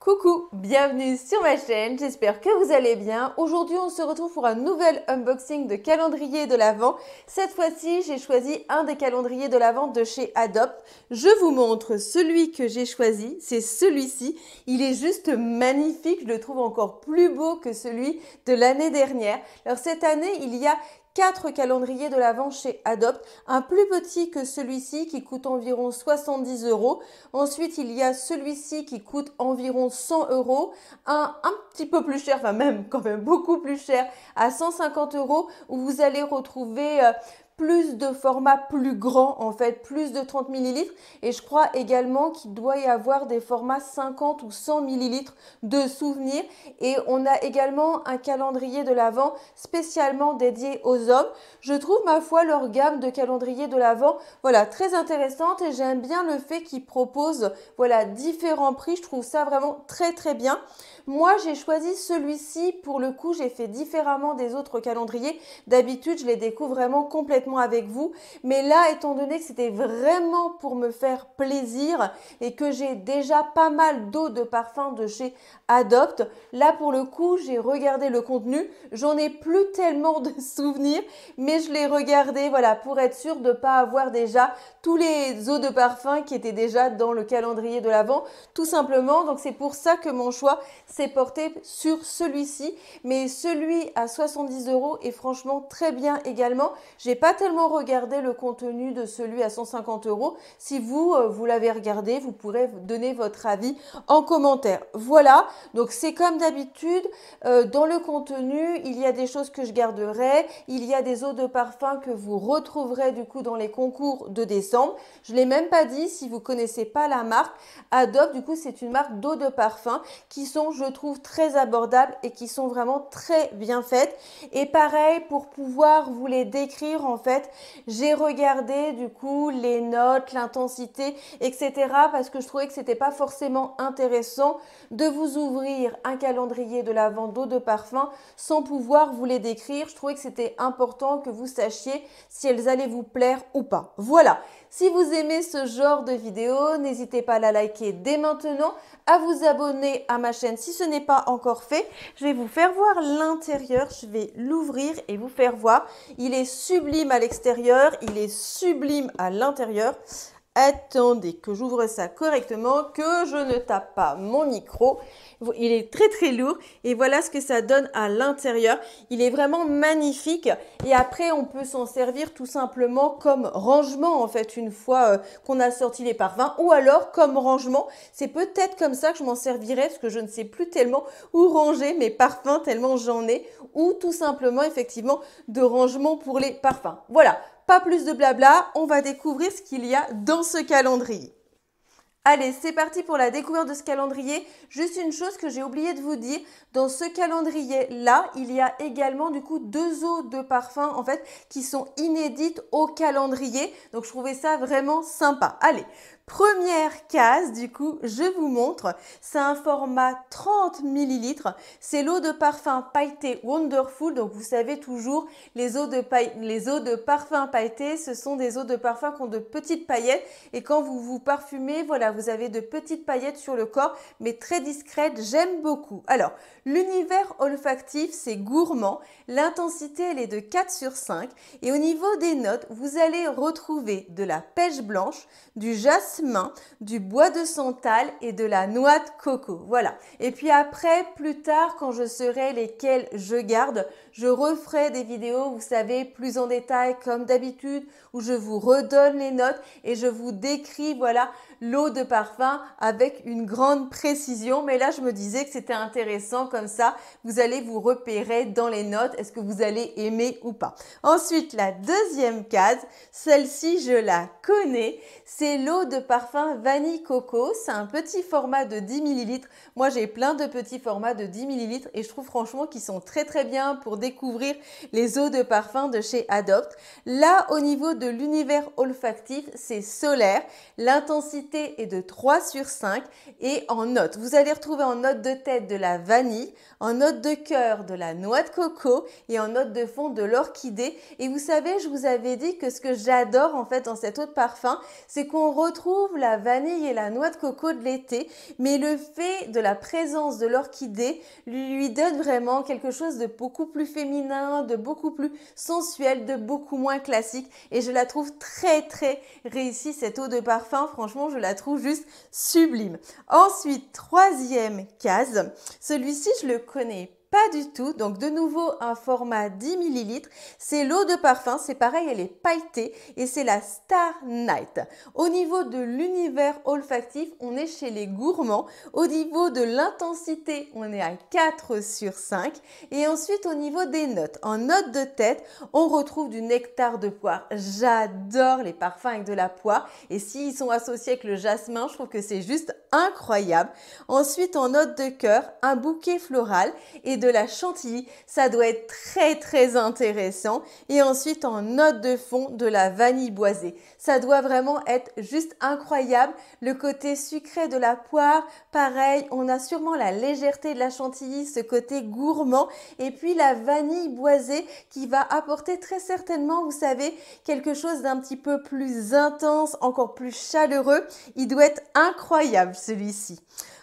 Coucou, bienvenue sur ma chaîne, j'espère que vous allez bien. Aujourd'hui on se retrouve pour un nouvel unboxing de calendrier de l'Avent. Cette fois-ci j'ai choisi un des calendriers de l'Avent de chez Adopt. Je vous montre celui que j'ai choisi, c'est celui-ci. Il est juste magnifique, je le trouve encore plus beau que celui de l'année dernière. Alors cette année il y a quatre calendriers de l'Avent chez Adopt, un plus petit que celui-ci qui coûte environ 70 euros. Ensuite, il y a celui-ci qui coûte environ 100 euros, un un petit peu plus cher, enfin même quand même beaucoup plus cher, à 150 euros, où vous allez retrouver euh, plus de formats plus grands en fait, plus de 30 millilitres. Et je crois également qu'il doit y avoir des formats 50 ou 100 millilitres de souvenirs. Et on a également un calendrier de l'Avent spécialement dédié aux hommes. Je trouve ma foi leur gamme de calendrier de l'Avent, voilà, très intéressante et j'aime bien le fait qu'ils proposent, voilà, différents prix. Je trouve ça vraiment très très bien. Moi, j'ai choisi celui-ci. Pour le coup, j'ai fait différemment des autres calendriers. D'habitude, je les découvre vraiment complètement avec vous. Mais là, étant donné que c'était vraiment pour me faire plaisir et que j'ai déjà pas mal d'eau de parfum de chez Adopt, là pour le coup, j'ai regardé le contenu. J'en ai plus tellement de souvenirs, mais je l'ai regardé, voilà, pour être sûr de ne pas avoir déjà tous les eaux de parfum qui étaient déjà dans le calendrier de l'avant, tout simplement. Donc c'est pour ça que mon choix s'est porté sur celui-ci, mais celui à 70 euros est franchement très bien également. J'ai pas tellement regardé le contenu de celui à 150 euros. Si vous, euh, vous l'avez regardé, vous pourrez donner votre avis en commentaire. Voilà, donc c'est comme d'habitude, euh, dans le contenu, il y a des choses que je garderai, il y a des eaux de parfum que vous retrouverez du coup dans les concours de décembre. Je l'ai même pas dit, si vous connaissez pas la marque, Adobe, du coup c'est une marque d'eau de parfum qui sont, je trouve, très abordables et qui sont vraiment très bien faites. Et pareil, pour pouvoir vous les décrire en fait, fait, j'ai regardé du coup les notes, l'intensité, etc. parce que je trouvais que c'était pas forcément intéressant de vous ouvrir un calendrier de la vente d'eau de parfum sans pouvoir vous les décrire. Je trouvais que c'était important que vous sachiez si elles allaient vous plaire ou pas. Voilà. Si vous aimez ce genre de vidéo, n'hésitez pas à la liker dès maintenant, à vous abonner à ma chaîne si ce n'est pas encore fait. Je vais vous faire voir l'intérieur, je vais l'ouvrir et vous faire voir. Il est sublime à l'extérieur, il est sublime à l'intérieur. Attendez que j'ouvre ça correctement, que je ne tape pas mon micro. Il est très très lourd et voilà ce que ça donne à l'intérieur. Il est vraiment magnifique et après on peut s'en servir tout simplement comme rangement en fait une fois euh, qu'on a sorti les parfums ou alors comme rangement. C'est peut-être comme ça que je m'en servirai parce que je ne sais plus tellement où ranger mes parfums tellement j'en ai ou tout simplement effectivement de rangement pour les parfums. Voilà, pas plus de blabla, on va découvrir ce qu'il y a dans ce calendrier. Allez, c'est parti pour la découverte de ce calendrier. Juste une chose que j'ai oublié de vous dire, dans ce calendrier-là, il y a également du coup deux eaux de parfum en fait qui sont inédites au calendrier. Donc je trouvais ça vraiment sympa. Allez, Première case, du coup, je vous montre. C'est un format 30 ml. C'est l'eau de parfum pailleté Wonderful. Donc, vous savez toujours, les eaux de, les eaux de parfum pailleté, ce sont des eaux de parfum qui ont de petites paillettes. Et quand vous vous parfumez, voilà, vous avez de petites paillettes sur le corps, mais très discrètes. J'aime beaucoup. Alors, L'univers olfactif, c'est gourmand. L'intensité, elle est de 4 sur 5. Et au niveau des notes, vous allez retrouver de la pêche blanche, du jasmin, du bois de santal et de la noix de coco. Voilà. Et puis après, plus tard, quand je serai lesquels je garde, je referai des vidéos, vous savez, plus en détail comme d'habitude, où je vous redonne les notes et je vous décris, voilà, l'eau de parfum avec une grande précision. Mais là, je me disais que c'était intéressant comme ça. Vous allez vous repérer dans les notes. Est-ce que vous allez aimer ou pas? Ensuite, la deuxième case, celle-ci, je la connais. C'est l'eau de parfum vanille coco. C'est un petit format de 10 ml. Moi, j'ai plein de petits formats de 10 ml et je trouve franchement qu'ils sont très très bien pour des découvrir les eaux de parfum de chez Adopt. Là, au niveau de l'univers olfactif, c'est solaire. L'intensité est de 3 sur 5 et en note. Vous allez retrouver en note de tête de la vanille, en note de cœur de la noix de coco et en note de fond de l'orchidée. Et vous savez, je vous avais dit que ce que j'adore en fait dans cette eau de parfum, c'est qu'on retrouve la vanille et la noix de coco de l'été, mais le fait de la présence de l'orchidée lui donne vraiment quelque chose de beaucoup plus féminin, de beaucoup plus sensuel, de beaucoup moins classique. Et je la trouve très très réussie cette eau de parfum. Franchement, je la trouve juste sublime. Ensuite, troisième case. Celui-ci, je le connais pas du tout. Donc de nouveau un format 10 ml. C'est l'eau de parfum. C'est pareil, elle est pailletée et c'est la Star Night. Au niveau de l'univers olfactif, on est chez les gourmands. Au niveau de l'intensité, on est à 4 sur 5. Et ensuite au niveau des notes. En note de tête, on retrouve du nectar de poire. J'adore les parfums avec de la poire. Et s'ils sont associés avec le jasmin, je trouve que c'est juste incroyable. Ensuite en note de cœur, un bouquet floral et de la chantilly. Ça doit être très très intéressant. Et ensuite en note de fond de la vanille boisée. Ça doit vraiment être juste incroyable. Le côté sucré de la poire, pareil, on a sûrement la légèreté de la chantilly, ce côté gourmand. Et puis la vanille boisée qui va apporter très certainement, vous savez, quelque chose d'un petit peu plus intense, encore plus chaleureux. Il doit être incroyable celui-ci.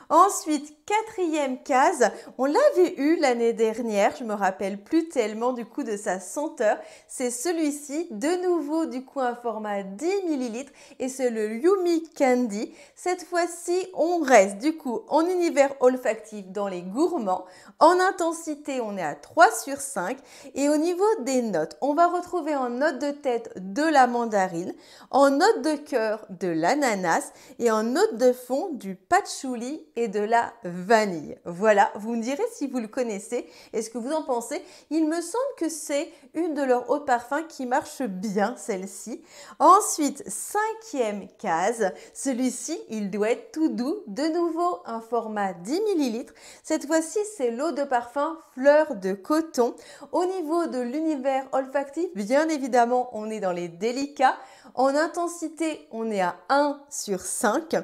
Ensuite, quatrième case. On l'avait eu l'année dernière, je me rappelle plus tellement du coup de sa senteur. C'est celui-ci, de nouveau du coup un format 10 ml et c'est le Yumi Candy. Cette fois-ci, on reste du coup en univers olfactif dans les gourmands. En intensité, on est à 3 sur 5 et au niveau des notes, on va retrouver en note de tête de la mandarine, en note de cœur de l'ananas et en note de fond du patchouli et de la vanille. Voilà, vous me direz si vous le connaissez et ce que vous en pensez. Il me semble que c'est une de leurs eaux de qui marche bien, celle-ci. Ensuite, cinquième case, celui-ci, il doit être tout doux. De nouveau, un format 10 ml. Cette fois-ci, c'est l'eau de parfum fleur de coton. Au niveau de l'univers olfactif, bien évidemment, on est dans les délicats. En intensité, on est à 1 sur 5.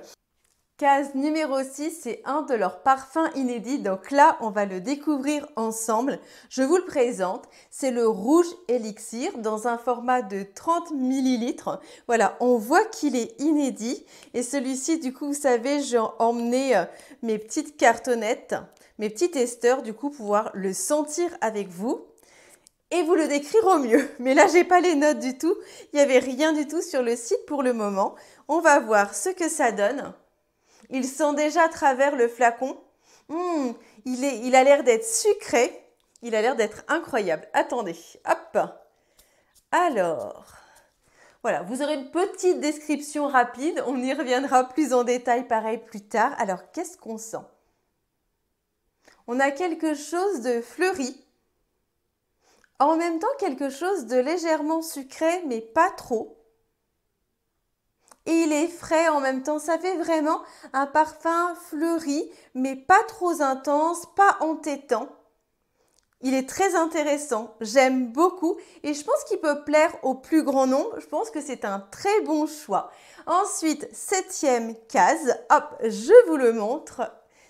Case numéro 6, c'est un de leurs parfums inédits. Donc là, on va le découvrir ensemble. Je vous le présente. C'est le rouge élixir dans un format de 30 ml. Voilà, on voit qu'il est inédit. Et celui-ci, du coup, vous savez, j'ai emmené euh, mes petites cartonnettes, mes petits testeurs, du coup, pouvoir le sentir avec vous et vous le décrire au mieux. Mais là, j'ai pas les notes du tout. Il n'y avait rien du tout sur le site pour le moment. On va voir ce que ça donne. Il sent déjà à travers le flacon. Hmm, il, il a l'air d'être sucré. Il a l'air d'être incroyable. Attendez, hop. Alors, voilà, vous aurez une petite description rapide. On y reviendra plus en détail, pareil, plus tard. Alors, qu'est-ce qu'on sent On a quelque chose de fleuri. En même temps, quelque chose de légèrement sucré, mais pas trop et il est frais en même temps. Ça fait vraiment un parfum fleuri, mais pas trop intense, pas entêtant. Il est très intéressant, j'aime beaucoup et je pense qu'il peut plaire au plus grand nombre. Je pense que c'est un très bon choix. Ensuite, septième case, hop, je vous le montre.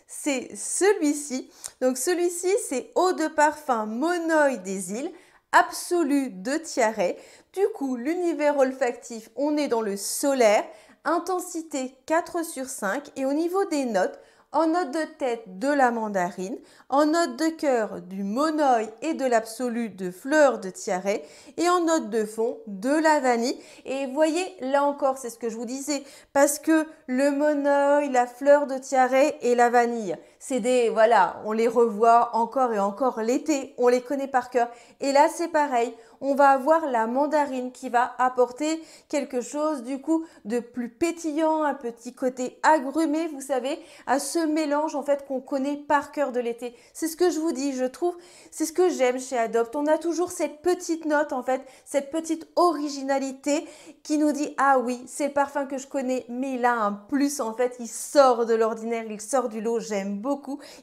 C'est celui-ci. Donc celui-ci, c'est eau de parfum monoï des îles absolue de Tiaret. Du coup, l'univers olfactif, on est dans le solaire, intensité 4 sur 5 et au niveau des notes, en note de tête de la mandarine, en note de cœur du monoï et de l'absolu de fleur de tiaret et en note de fond de la vanille. Et voyez, là encore, c'est ce que je vous disais, parce que le monoï, la fleur de tiaret et la vanille, c'est des, voilà, on les revoit encore et encore l'été, on les connaît par cœur. Et là, c'est pareil, on va avoir la mandarine qui va apporter quelque chose du coup de plus pétillant, un petit côté agrumé, vous savez, à ce mélange en fait qu'on connaît par cœur de l'été. C'est ce que je vous dis, je trouve, c'est ce que j'aime chez Adopt. On a toujours cette petite note en fait, cette petite originalité qui nous dit ah oui, c'est le parfum que je connais, mais il a un plus en fait, il sort de l'ordinaire, il sort du lot, j'aime beaucoup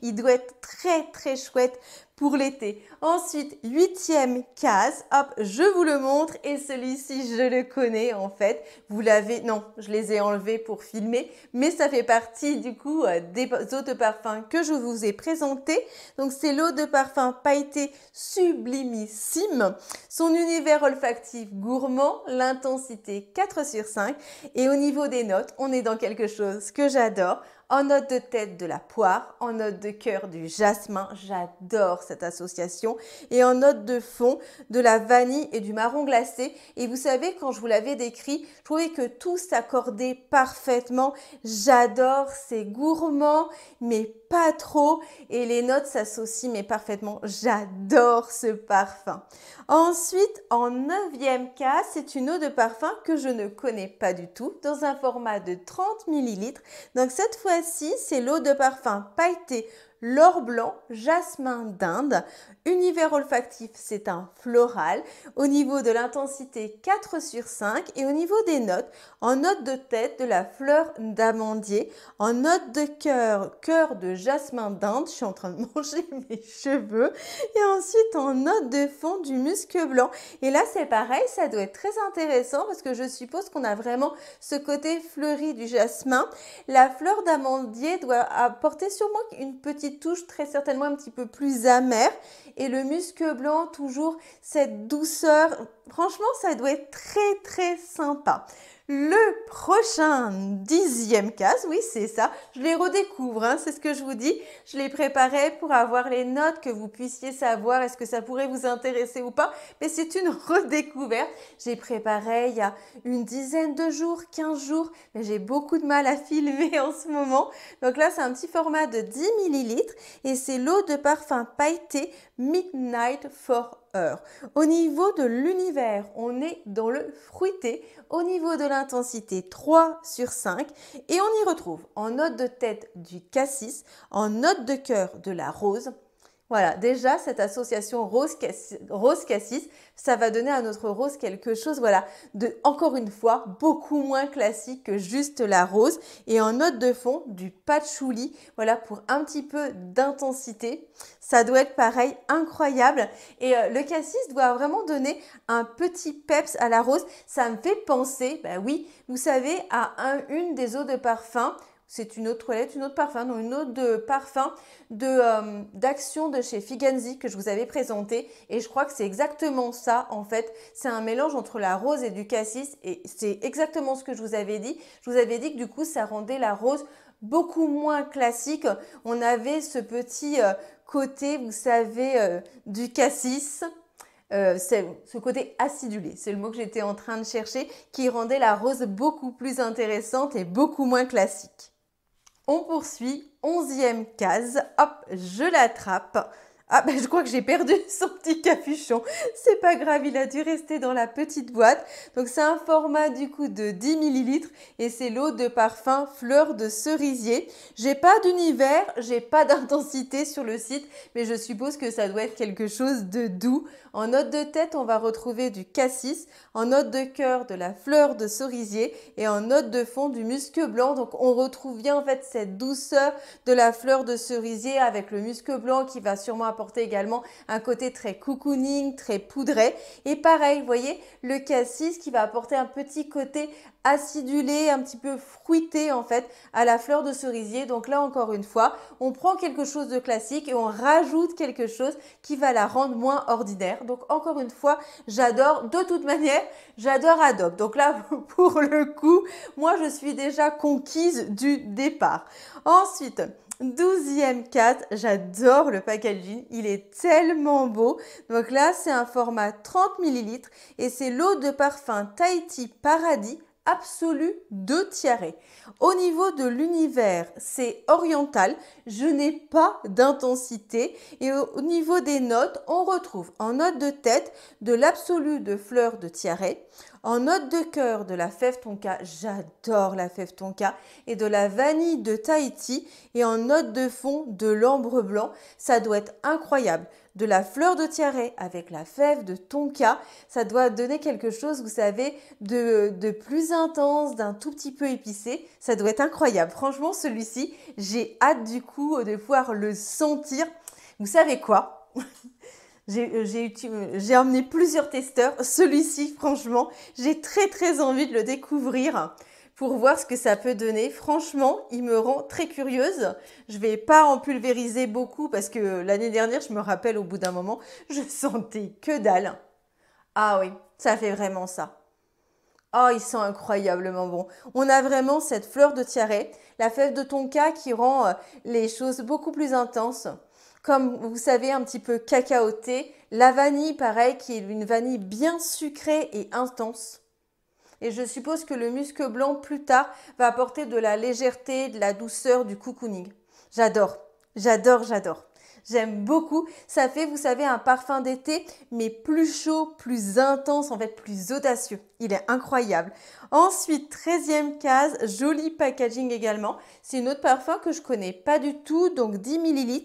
il doit être très très chouette pour l'été. Ensuite, huitième case, hop, je vous le montre et celui-ci, je le connais en fait. Vous l'avez, non, je les ai enlevés pour filmer, mais ça fait partie du coup euh, des eaux de parfum que je vous ai présentées. Donc c'est l'eau de parfum pailleté sublimissime, son univers olfactif gourmand, l'intensité 4 sur 5 et au niveau des notes, on est dans quelque chose que j'adore en note de tête de la poire, en note de cœur du jasmin, j'adore cette association, et en note de fond de la vanille et du marron glacé. Et vous savez, quand je vous l'avais décrit, je trouvais que tout s'accordait parfaitement. J'adore, c'est gourmand, mais pas trop, et les notes s'associent, mais parfaitement. J'adore ce parfum. Ensuite, en neuvième cas, c'est une eau de parfum que je ne connais pas du tout, dans un format de 30 ml. Donc cette fois c'est l'eau de parfum pailletée l'or blanc, jasmin d'Inde. Univers olfactif, c'est un floral. Au niveau de l'intensité, 4 sur 5. Et au niveau des notes, en note de tête de la fleur d'amandier, en note de cœur, cœur de jasmin d'Inde. Je suis en train de manger mes cheveux. Et ensuite, en note de fond du musque blanc. Et là, c'est pareil, ça doit être très intéressant parce que je suppose qu'on a vraiment ce côté fleuri du jasmin. La fleur d'amandier doit apporter sûrement une petite touche très certainement un petit peu plus amère. Et le muscle blanc, toujours cette douceur. Franchement, ça doit être très très sympa le prochain dixième case, Oui, c'est ça. Je les redécouvre, hein, c'est ce que je vous dis. Je les préparais pour avoir les notes, que vous puissiez savoir est-ce que ça pourrait vous intéresser ou pas. Mais c'est une redécouverte. J'ai préparé il y a une dizaine de jours, 15 jours, mais j'ai beaucoup de mal à filmer en ce moment. Donc là, c'est un petit format de 10 ml et c'est l'eau de parfum pailleté Midnight for au niveau de l'univers, on est dans le fruité. Au niveau de l'intensité, 3 sur 5. Et on y retrouve en note de tête du cassis, en note de cœur de la rose, voilà, déjà cette association rose, cassis, ça va donner à notre rose quelque chose, voilà, de encore une fois beaucoup moins classique que juste la rose. Et en note de fond, du patchouli, voilà, pour un petit peu d'intensité. Ça doit être pareil, incroyable. Et euh, le cassis doit vraiment donner un petit peps à la rose. Ça me fait penser, bah oui, vous savez, à une des eaux de parfum c'est une autre toilette, une autre parfum, donc une autre de parfum euh, d'action de chez Figanzi que je vous avais présenté. Et je crois que c'est exactement ça en fait. C'est un mélange entre la rose et du cassis et c'est exactement ce que je vous avais dit. Je vous avais dit que du coup ça rendait la rose beaucoup moins classique. On avait ce petit euh, côté, vous savez, euh, du cassis. ce côté acidulé, c'est le mot que j'étais en train de chercher, qui rendait la rose beaucoup plus intéressante et beaucoup moins classique. On poursuit, onzième case, hop, je l'attrape. Ah ben je crois que j'ai perdu son petit capuchon. C'est pas grave, il a dû rester dans la petite boîte. Donc c'est un format du coup de 10 ml et c'est l'eau de parfum fleur de cerisier. J'ai pas d'univers, j'ai pas d'intensité sur le site, mais je suppose que ça doit être quelque chose de doux. En note de tête, on va retrouver du cassis, en note de cœur de la fleur de cerisier et en note de fond du musc blanc. Donc on retrouve bien en fait cette douceur de la fleur de cerisier avec le musc blanc qui va sûrement apporter également un côté très cocooning, très poudré. Et pareil, vous voyez, le cassis qui va apporter un petit côté acidulé, un petit peu fruité en fait à la fleur de cerisier. Donc là encore une fois, on prend quelque chose de classique et on rajoute quelque chose qui va la rendre moins ordinaire. Donc encore une fois, j'adore de toute manière, j'adore Adobe. Donc là pour le coup, moi je suis déjà conquise du départ. Ensuite, 12e 4, j'adore le packaging, il est tellement beau. Donc là, c'est un format 30 ml et c'est l'eau de parfum Tahiti Paradis absolu de tiare. Au niveau de l'univers, c'est oriental, je n'ai pas d'intensité et au niveau des notes, on retrouve en note de tête de l'absolu de fleurs de tiare, en note de cœur de la fève tonka, j'adore la fève tonka, et de la vanille de Tahiti, et en note de fond de l'ambre blanc, ça doit être incroyable. De la fleur de tiare avec la fève de tonka, ça doit donner quelque chose, vous savez, de, de plus intense, d'un tout petit peu épicé, ça doit être incroyable. Franchement, celui-ci, j'ai hâte du coup de pouvoir le sentir. Vous savez quoi euh, euh, j'ai emmené plusieurs testeurs. Celui-ci, franchement, j'ai très très envie de le découvrir pour voir ce que ça peut donner. Franchement, il me rend très curieuse. Je vais pas en pulvériser beaucoup parce que l'année dernière, je me rappelle au bout d'un moment, je sentais que dalle. Ah oui, ça fait vraiment ça. Oh, ah, il sent incroyablement bon. On a vraiment cette fleur de tiaret, la fève de tonka qui rend euh, les choses beaucoup plus intenses comme vous savez, un petit peu cacaoté. La vanille, pareil, qui est une vanille bien sucrée et intense. Et je suppose que le musc blanc, plus tard, va apporter de la légèreté, de la douceur, du cocooning. J'adore, j'adore, j'adore. J'aime beaucoup. Ça fait, vous savez, un parfum d'été, mais plus chaud, plus intense, en fait, plus audacieux. Il est incroyable. Ensuite, 13e case, joli packaging également. C'est une autre parfum que je connais pas du tout, donc 10 ml.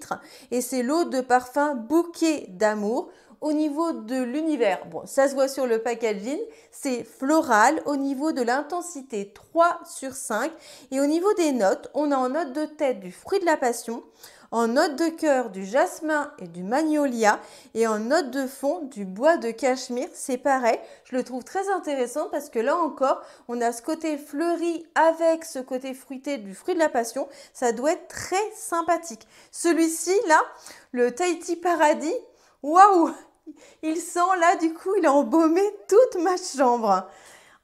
Et c'est l'eau de parfum bouquet d'amour au niveau de l'univers, bon, ça se voit sur le packaging, c'est floral au niveau de l'intensité 3 sur 5. Et au niveau des notes, on a en note de tête du fruit de la passion, en note de cœur du jasmin et du magnolia et en note de fond du bois de cachemire. C'est pareil, je le trouve très intéressant parce que là encore, on a ce côté fleuri avec ce côté fruité du fruit de la passion. Ça doit être très sympathique. Celui-ci, là, le Tahiti Paradis, waouh il sent là, du coup, il a embaumé toute ma chambre.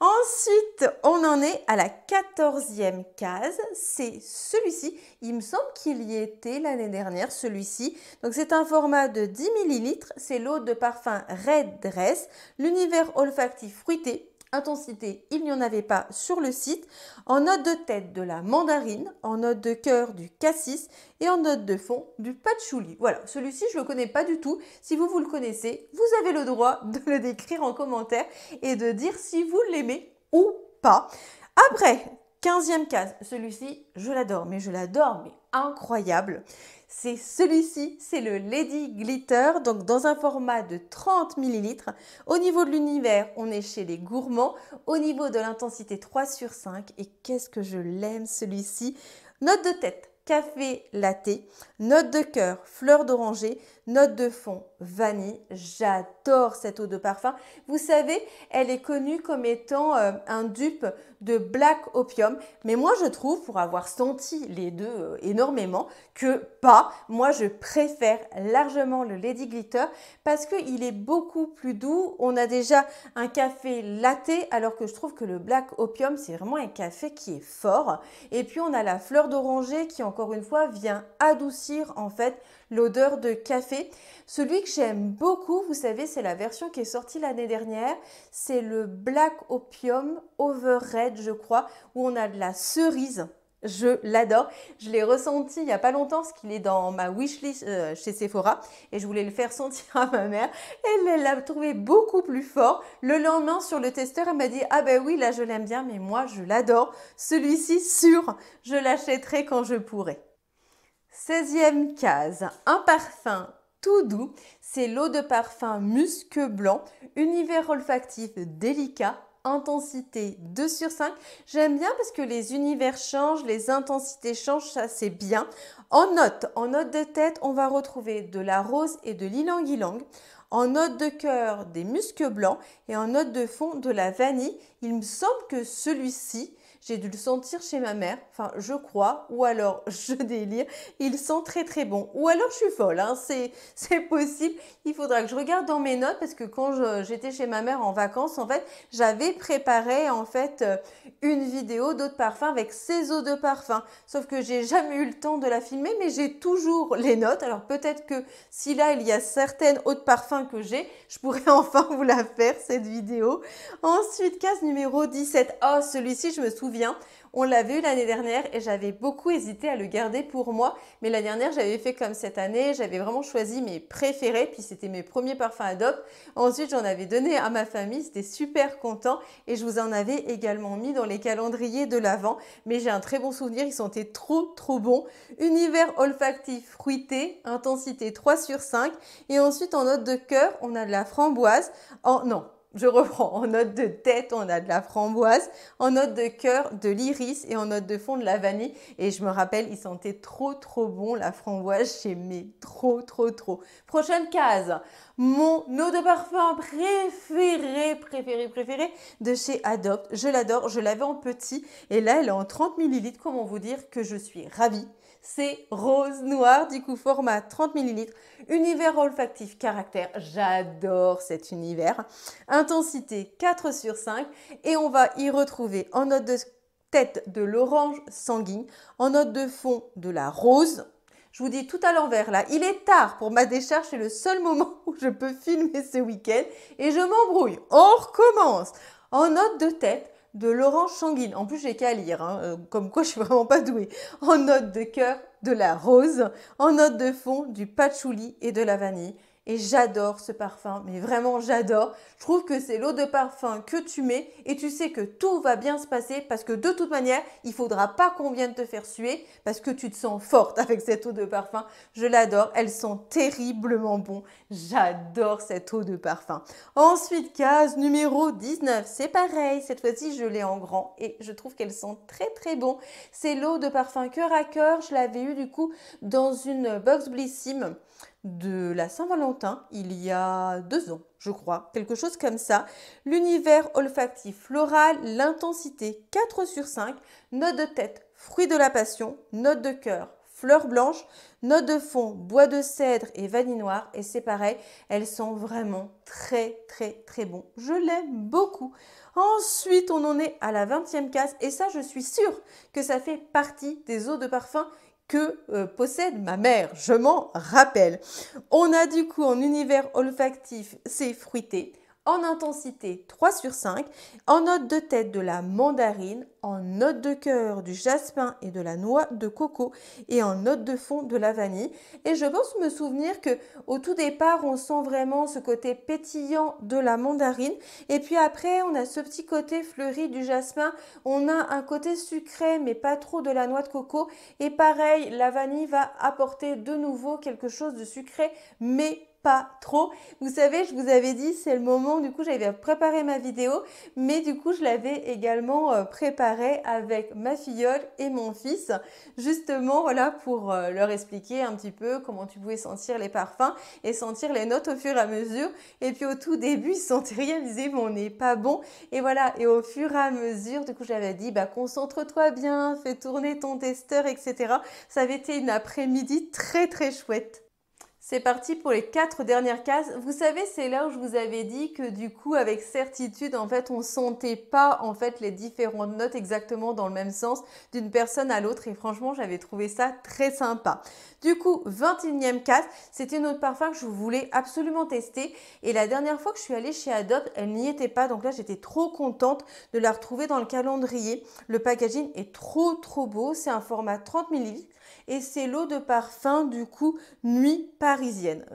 Ensuite, on en est à la quatorzième case. C'est celui-ci. Il me semble qu'il y était l'année dernière, celui-ci. Donc, c'est un format de 10 ml. C'est l'eau de parfum Red Dress, l'univers olfactif fruité intensité, il n'y en avait pas sur le site, en note de tête de la mandarine, en note de cœur du cassis et en note de fond du patchouli. Voilà, celui-ci je ne le connais pas du tout. Si vous vous le connaissez, vous avez le droit de le décrire en commentaire et de dire si vous l'aimez ou pas. Après, 15e case, celui-ci je l'adore, mais je l'adore, mais incroyable c'est celui-ci, c'est le Lady Glitter, donc dans un format de 30 ml. Au niveau de l'univers, on est chez les gourmands. Au niveau de l'intensité, 3 sur 5. Et qu'est-ce que je l'aime celui-ci Note de tête, café latte. Note de cœur, fleur d'oranger. Note de fond, vanille. J'adore cette eau de parfum. Vous savez, elle est connue comme étant euh, un dupe de Black Opium. Mais moi, je trouve, pour avoir senti les deux euh, énormément, que pas. Moi, je préfère largement le Lady Glitter parce qu'il est beaucoup plus doux. On a déjà un café latté, alors que je trouve que le Black Opium, c'est vraiment un café qui est fort. Et puis, on a la fleur d'oranger qui, encore une fois, vient adoucir en fait l'odeur de café celui que j'aime beaucoup, vous savez, c'est la version qui est sortie l'année dernière. C'est le Black Opium Over Red, je crois, où on a de la cerise. Je l'adore. Je l'ai ressenti il n'y a pas longtemps ce qu'il est dans ma wishlist euh, chez Sephora et je voulais le faire sentir à ma mère. Elle l'a trouvé beaucoup plus fort. Le lendemain sur le testeur, elle m'a dit Ah ben oui, là je l'aime bien, mais moi je l'adore. Celui-ci, sûr, je l'achèterai quand je pourrai. 16e case, un parfum tout doux, c'est l'eau de parfum musque blanc, univers olfactif délicat, intensité 2 sur 5. J'aime bien parce que les univers changent, les intensités changent, ça c'est bien. En note, en note de tête, on va retrouver de la rose et de l'ilang-ilang. En note de cœur, des musques blancs et en note de fond, de la vanille. Il me semble que celui-ci, j'ai dû le sentir chez ma mère, enfin je crois, ou alors je délire. Il sent très très bon. Ou alors je suis folle, hein. c'est possible. Il faudra que je regarde dans mes notes parce que quand j'étais chez ma mère en vacances, en fait, j'avais préparé en fait euh, une vidéo d'eau de parfum avec ses eaux de parfum. Sauf que j'ai jamais eu le temps de la filmer, mais j'ai toujours les notes. Alors peut-être que si là il y a certaines eaux de parfum que j'ai, je pourrais enfin vous la faire cette vidéo. Ensuite, case numéro 17. Oh, celui-ci, je me souviens on l'avait eu l'année dernière et j'avais beaucoup hésité à le garder pour moi. Mais l'année dernière, j'avais fait comme cette année. J'avais vraiment choisi mes préférés. Puis c'était mes premiers parfums Adopt. Ensuite, j'en avais donné à ma famille. C'était super content. Et je vous en avais également mis dans les calendriers de l'avant. Mais j'ai un très bon souvenir. Ils sentaient trop, trop bons. Univers olfactif fruité. Intensité 3 sur 5. Et ensuite, en note de cœur, on a de la framboise. En, non, je reprends, en note de tête, on a de la framboise, en note de cœur, de l'iris et en note de fond, de la vanille. Et je me rappelle, il sentait trop, trop bon la framboise. J'aimais trop, trop, trop. Prochaine case, mon eau de parfum préféré, préféré, préféré de chez Adopt. Je l'adore, je l'avais en petit et là, elle est en 30 ml. Comment vous dire que je suis ravie c'est rose noir, du coup format 30 ml. Univers olfactif caractère, j'adore cet univers. Intensité 4 sur 5 et on va y retrouver en note de tête de l'orange sanguine, en note de fond de la rose, je vous dis tout à l'envers là, il est tard pour ma décharge, c'est le seul moment où je peux filmer ce week-end et je m'embrouille. On recommence. En note de tête, de Laurent sanguine, En plus, j'ai qu'à lire, hein. euh, comme quoi je suis vraiment pas douée. En note de cœur, de la rose. En note de fond, du patchouli et de la vanille. Et j'adore ce parfum, mais vraiment j'adore. Je trouve que c'est l'eau de parfum que tu mets et tu sais que tout va bien se passer parce que de toute manière, il faudra pas qu'on vienne te faire suer parce que tu te sens forte avec cette eau de parfum. Je l'adore, elle sent terriblement bon. J'adore cette eau de parfum. Ensuite, case numéro 19, c'est pareil. Cette fois-ci, je l'ai en grand et je trouve qu'elle sent très très bon. C'est l'eau de parfum cœur à cœur. Je l'avais eu du coup dans une box blissime de la Saint-Valentin il y a deux ans, je crois, quelque chose comme ça. L'univers olfactif floral, l'intensité 4 sur 5, note de tête, fruit de la passion, note de cœur, fleurs blanches, note de fond, bois de cèdre et vanille noire. Et c'est pareil, elles sont vraiment très très très bon. Je l'aime beaucoup. Ensuite, on en est à la 20e case et ça, je suis sûre que ça fait partie des eaux de parfum que euh, possède ma mère, je m'en rappelle. On a du coup en univers olfactif, c'est fruité, en intensité 3 sur 5, en note de tête de la mandarine, en note de cœur du jasmin et de la noix de coco et en note de fond de la vanille. Et je pense me souvenir que au tout départ, on sent vraiment ce côté pétillant de la mandarine et puis après, on a ce petit côté fleuri du jasmin, on a un côté sucré mais pas trop de la noix de coco et pareil, la vanille va apporter de nouveau quelque chose de sucré mais pas trop. Vous savez, je vous avais dit, c'est le moment, du coup, j'avais préparé ma vidéo, mais du coup, je l'avais également euh, préparée avec ma filleule et mon fils, justement, voilà, pour euh, leur expliquer un petit peu comment tu pouvais sentir les parfums et sentir les notes au fur et à mesure. Et puis, au tout début, ils sentaient rien, ils mais on n'est pas bon. Et voilà, et au fur et à mesure, du coup, j'avais dit, bah, concentre-toi bien, fais tourner ton testeur, etc. Ça avait été une après-midi très, très chouette. C'est parti pour les quatre dernières cases. Vous savez, c'est là où je vous avais dit que du coup, avec certitude, en fait, on sentait pas en fait les différentes notes exactement dans le même sens d'une personne à l'autre. Et franchement, j'avais trouvé ça très sympa. Du coup, 21e case, c'était une autre parfum que je voulais absolument tester. Et la dernière fois que je suis allée chez Adobe, elle n'y était pas. Donc là, j'étais trop contente de la retrouver dans le calendrier. Le packaging est trop trop beau. C'est un format 30 ml et c'est l'eau de parfum du coup nuit Paris.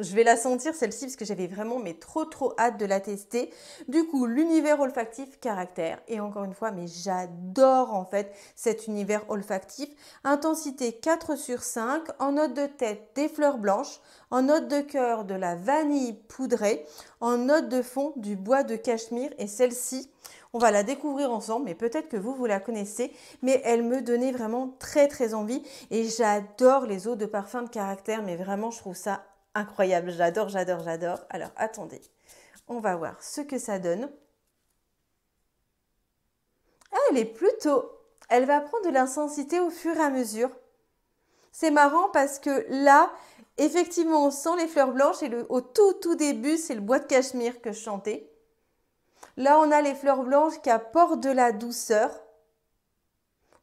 Je vais la sentir celle-ci parce que j'avais vraiment mais trop trop hâte de la tester. Du coup, l'univers olfactif caractère. Et encore une fois, mais j'adore en fait cet univers olfactif. Intensité 4 sur 5, en note de tête des fleurs blanches, en note de cœur de la vanille poudrée, en note de fond du bois de cachemire et celle-ci, on va la découvrir ensemble, mais peut-être que vous, vous la connaissez, mais elle me donnait vraiment très très envie et j'adore les eaux de parfum de caractère, mais vraiment je trouve ça incroyable. J'adore, j'adore, j'adore. Alors attendez, on va voir ce que ça donne. Ah, elle est plutôt. Elle va prendre de l'intensité au fur et à mesure. C'est marrant parce que là, effectivement, on sent les fleurs blanches et au tout tout début, c'est le bois de cachemire que je chantais. Là, on a les fleurs blanches qui apportent de la douceur.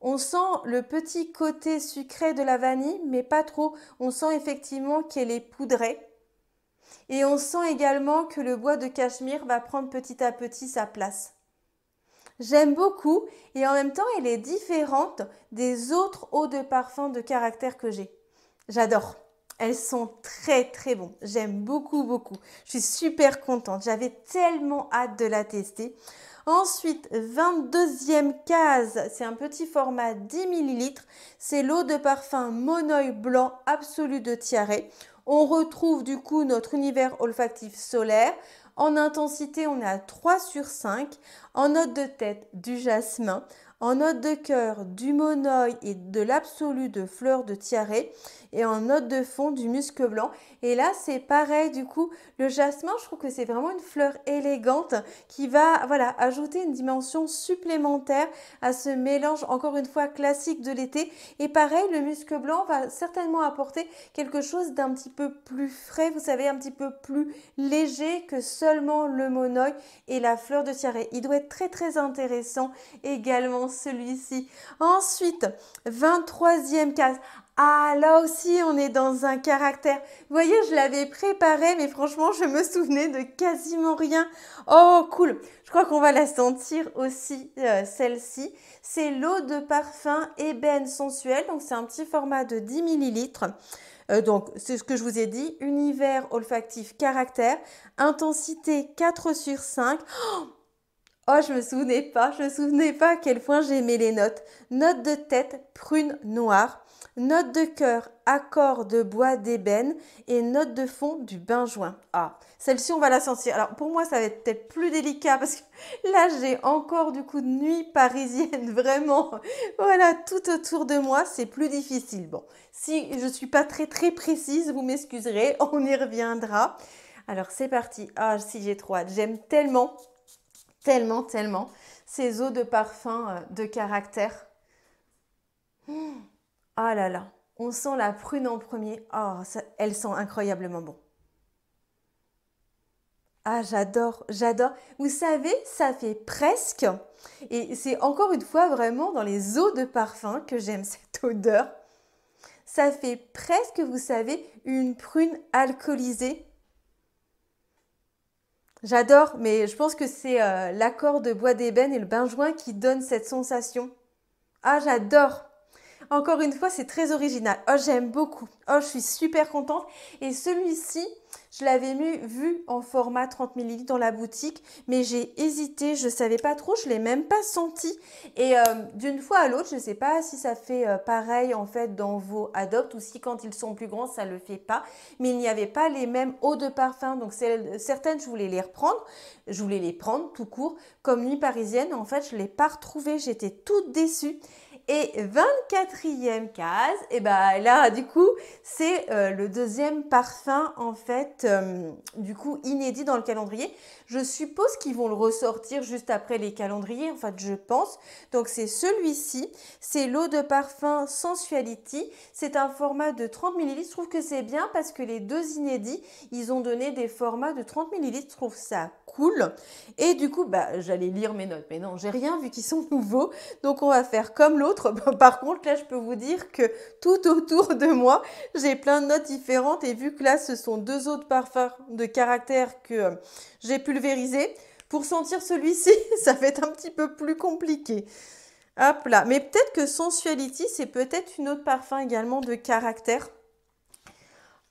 On sent le petit côté sucré de la vanille, mais pas trop. On sent effectivement qu'elle est poudrée. Et on sent également que le bois de cachemire va prendre petit à petit sa place. J'aime beaucoup et en même temps, elle est différente des autres eaux de parfum de caractère que j'ai. J'adore. Elles sont très très bonnes. J'aime beaucoup beaucoup. Je suis super contente. J'avais tellement hâte de la tester. Ensuite, 22e case, c'est un petit format 10 ml. C'est l'eau de parfum Monoï blanc absolu de Tiare. On retrouve du coup notre univers olfactif solaire. En intensité, on est à 3 sur 5. En note de tête, du jasmin. En note de cœur, du monoï et de l'absolu de fleurs de tiaré et en note de fond du muscle blanc. Et là, c'est pareil, du coup, le jasmin, je trouve que c'est vraiment une fleur élégante qui va, voilà, ajouter une dimension supplémentaire à ce mélange, encore une fois, classique de l'été. Et pareil, le muscle blanc va certainement apporter quelque chose d'un petit peu plus frais, vous savez, un petit peu plus léger que seulement le monoï et la fleur de tiaret. Il doit être très très intéressant également celui-ci. Ensuite, 23e case. Ah, là aussi, on est dans un caractère. Vous voyez, je l'avais préparé, mais franchement, je me souvenais de quasiment rien. Oh, cool. Je crois qu'on va la sentir aussi, euh, celle-ci. C'est l'eau de parfum ébène sensuelle. Donc, c'est un petit format de 10 millilitres. Euh, donc, c'est ce que je vous ai dit. Univers olfactif caractère. Intensité 4 sur 5. Oh je oh, je me souvenais pas, je me souvenais pas à quel point j'aimais les notes. Note de tête, prune noire, note de cœur, accord de bois d'ébène et note de fond du bain-joint. Ah, celle-ci, on va la sentir. Alors, pour moi, ça va être peut-être plus délicat parce que là, j'ai encore du coup de nuit parisienne, vraiment. Voilà, tout autour de moi, c'est plus difficile. Bon, si je ne suis pas très très précise, vous m'excuserez, on y reviendra. Alors, c'est parti. Ah, si j'ai trop hâte. J'aime tellement, tellement, tellement ces eaux de parfum euh, de caractère. Hmm. Ah là là, on sent la prune en premier. Oh, elle sent incroyablement bon. Ah, j'adore, j'adore. Vous savez, ça fait presque. Et c'est encore une fois vraiment dans les eaux de parfum que j'aime cette odeur. Ça fait presque, vous savez, une prune alcoolisée. J'adore, mais je pense que c'est euh, l'accord de bois d'ébène et le bain-joint qui donne cette sensation. Ah, j'adore. Encore une fois, c'est très original. Oh, j'aime beaucoup. Oh, je suis super contente. Et celui-ci, je l'avais vu en format 30 ml dans la boutique, mais j'ai hésité, je ne savais pas trop, je ne l'ai même pas senti. Et euh, d'une fois à l'autre, je ne sais pas si ça fait euh, pareil en fait dans vos adoptes ou si quand ils sont plus grands, ça ne le fait pas. Mais il n'y avait pas les mêmes eaux de parfum, donc certaines, je voulais les reprendre, je voulais les prendre tout court. Comme Nuit Parisienne, en fait, je ne l'ai pas retrouvée, j'étais toute déçue. Et 24e case, et eh bien là du coup c'est euh, le deuxième parfum en fait euh, du coup inédit dans le calendrier. Je suppose qu'ils vont le ressortir juste après les calendriers, en fait je pense. Donc c'est celui-ci, c'est l'eau de parfum Sensuality. C'est un format de 30 ml. Je trouve que c'est bien parce que les deux inédits, ils ont donné des formats de 30 ml. Je trouve ça cool. Et du coup, bah j'allais lire mes notes, mais non, j'ai rien vu qu'ils sont nouveaux. Donc on va faire comme l'autre Bah, par contre, là, je peux vous dire que tout autour de moi, j'ai plein de notes différentes. Et vu que là, ce sont deux autres parfums de caractère que euh, j'ai pulvérisé, pour sentir celui-ci, ça va être un petit peu plus compliqué. Hop là. Mais peut-être que Sensuality, c'est peut-être une autre parfum également de caractère.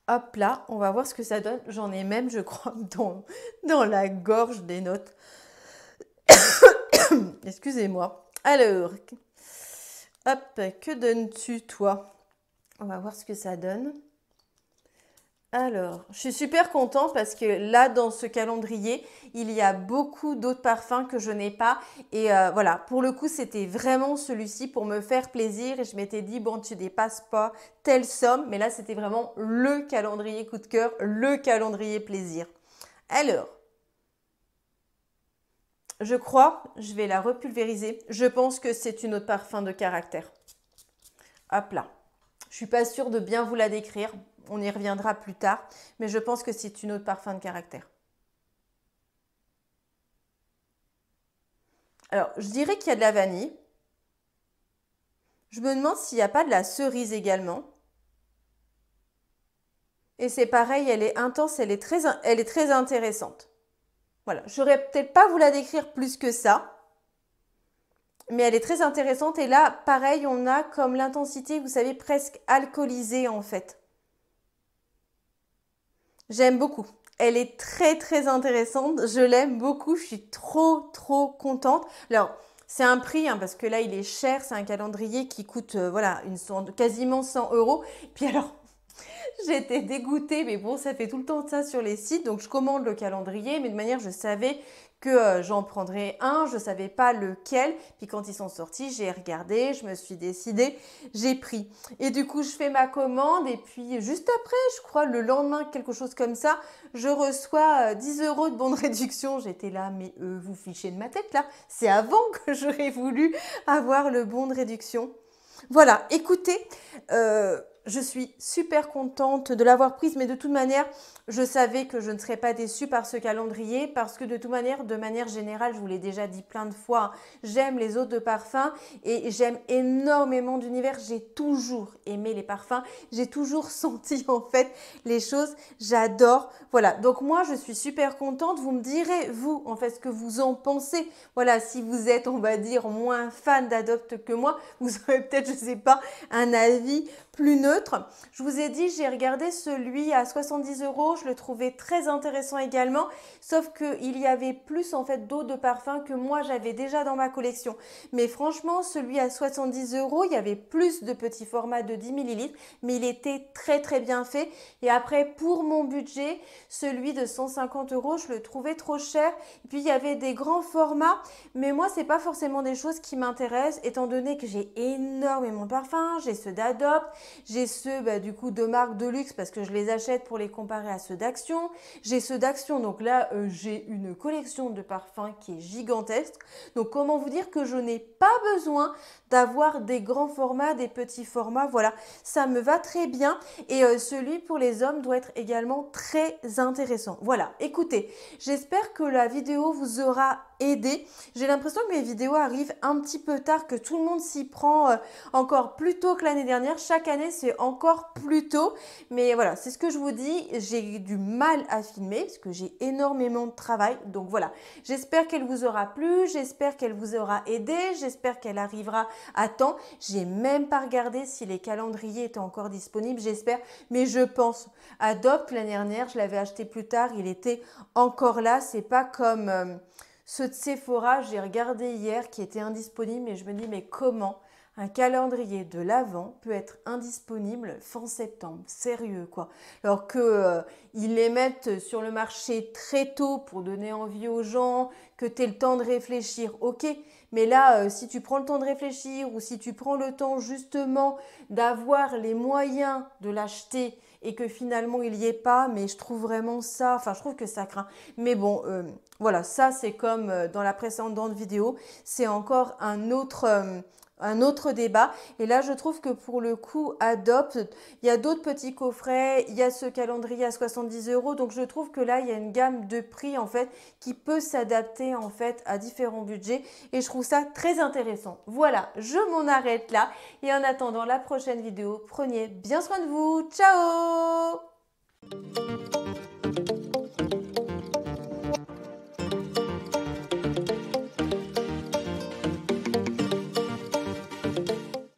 Hop là, on va voir ce que ça donne. J'en ai même, je crois, dans, dans la gorge des notes. Excusez-moi. Alors, Hop, que donnes-tu toi On va voir ce que ça donne. Alors, je suis super contente parce que là, dans ce calendrier, il y a beaucoup d'autres parfums que je n'ai pas. Et euh, voilà, pour le coup, c'était vraiment celui-ci pour me faire plaisir. Et je m'étais dit, bon, tu dépasses pas telle somme. Mais là, c'était vraiment le calendrier coup de cœur, le calendrier plaisir. Alors, je crois, je vais la repulvériser. Je pense que c'est une autre parfum de caractère. Hop là. Je suis pas sûre de bien vous la décrire. On y reviendra plus tard. Mais je pense que c'est une autre parfum de caractère. Alors, je dirais qu'il y a de la vanille. Je me demande s'il n'y a pas de la cerise également. Et c'est pareil, elle est intense, elle est très, elle est très intéressante. Voilà, je n'aurais peut-être pas vous la décrire plus que ça, mais elle est très intéressante. Et là, pareil, on a comme l'intensité, vous savez, presque alcoolisée en fait. J'aime beaucoup. Elle est très très intéressante. Je l'aime beaucoup. Je suis trop trop contente. Alors, c'est un prix hein, parce que là, il est cher. C'est un calendrier qui coûte euh, voilà une, quasiment 100 euros. Puis alors, J'étais dégoûtée, mais bon, ça fait tout le temps ça sur les sites. Donc, je commande le calendrier, mais de manière, je savais que euh, j'en prendrais un, je ne savais pas lequel. Puis quand ils sont sortis, j'ai regardé, je me suis décidée, j'ai pris. Et du coup, je fais ma commande et puis juste après, je crois le lendemain, quelque chose comme ça, je reçois 10 euh, euros de bon de réduction. J'étais là, mais euh, vous fichez de ma tête là, c'est avant que j'aurais voulu avoir le bon de réduction. Voilà, écoutez, euh, je suis super contente de l'avoir prise, mais de toute manière, je savais que je ne serais pas déçue par ce calendrier parce que de toute manière, de manière générale, je vous l'ai déjà dit plein de fois, hein, j'aime les eaux de parfum et j'aime énormément d'univers. J'ai toujours aimé les parfums, j'ai toujours senti en fait les choses, j'adore. Voilà, donc moi, je suis super contente. Vous me direz, vous, en fait, ce que vous en pensez. Voilà, si vous êtes, on va dire, moins fan d'Adopt que moi, vous aurez peut-être, je ne sais pas, un avis neutre. Je vous ai dit, j'ai regardé celui à 70 euros, je le trouvais très intéressant également. Sauf qu'il y avait plus en fait d'eau de parfum que moi j'avais déjà dans ma collection. Mais franchement, celui à 70 euros, il y avait plus de petits formats de 10 ml, mais il était très très bien fait. Et après, pour mon budget, celui de 150 euros, je le trouvais trop cher. Et puis il y avait des grands formats, mais moi c'est pas forcément des choses qui m'intéressent, étant donné que j'ai énormément de parfums, j'ai ceux d'Adopt, j'ai ceux bah, du coup de marque de luxe parce que je les achète pour les comparer à ceux d'Action, j'ai ceux d'Action, donc là euh, j'ai une collection de parfums qui est gigantesque. Donc comment vous dire que je n'ai pas besoin d'avoir des grands formats, des petits formats. Voilà, ça me va très bien. Et euh, celui pour les hommes doit être également très intéressant. Voilà, écoutez, j'espère que la vidéo vous aura aidé. J'ai l'impression que mes vidéos arrivent un petit peu tard, que tout le monde s'y prend euh, encore plus tôt que l'année dernière. Chaque année, c'est encore plus tôt. Mais voilà, c'est ce que je vous dis. J'ai du mal à filmer parce que j'ai énormément de travail. Donc voilà, j'espère qu'elle vous aura plu, j'espère qu'elle vous aura aidé, j'espère qu'elle arrivera Attends, j'ai même pas regardé si les calendriers étaient encore disponibles, j'espère, mais je pense. adopte l'année dernière, je l'avais acheté plus tard, il était encore là. C'est pas comme ce ceux de Sephora, j'ai regardé hier, qui était indisponible et je me dis, mais comment un calendrier de l'avant peut être indisponible fin septembre. Sérieux, quoi. Alors qu'ils euh, ils les mettent sur le marché très tôt pour donner envie aux gens, que tu aies le temps de réfléchir, ok. Mais là, euh, si tu prends le temps de réfléchir ou si tu prends le temps justement d'avoir les moyens de l'acheter et que finalement il n'y est pas, mais je trouve vraiment ça, enfin je trouve que ça craint. Mais bon, euh, voilà, ça c'est comme dans la précédente vidéo, c'est encore un autre un autre débat. Et là, je trouve que pour le coup, adopte il y a d'autres petits coffrets, il y a ce calendrier à 70 euros. Donc, je trouve que là, il y a une gamme de prix, en fait, qui peut s'adapter, en fait, à différents budgets. Et je trouve ça très intéressant. Voilà, je m'en arrête là. Et en attendant la prochaine vidéo, prenez bien soin de vous. Ciao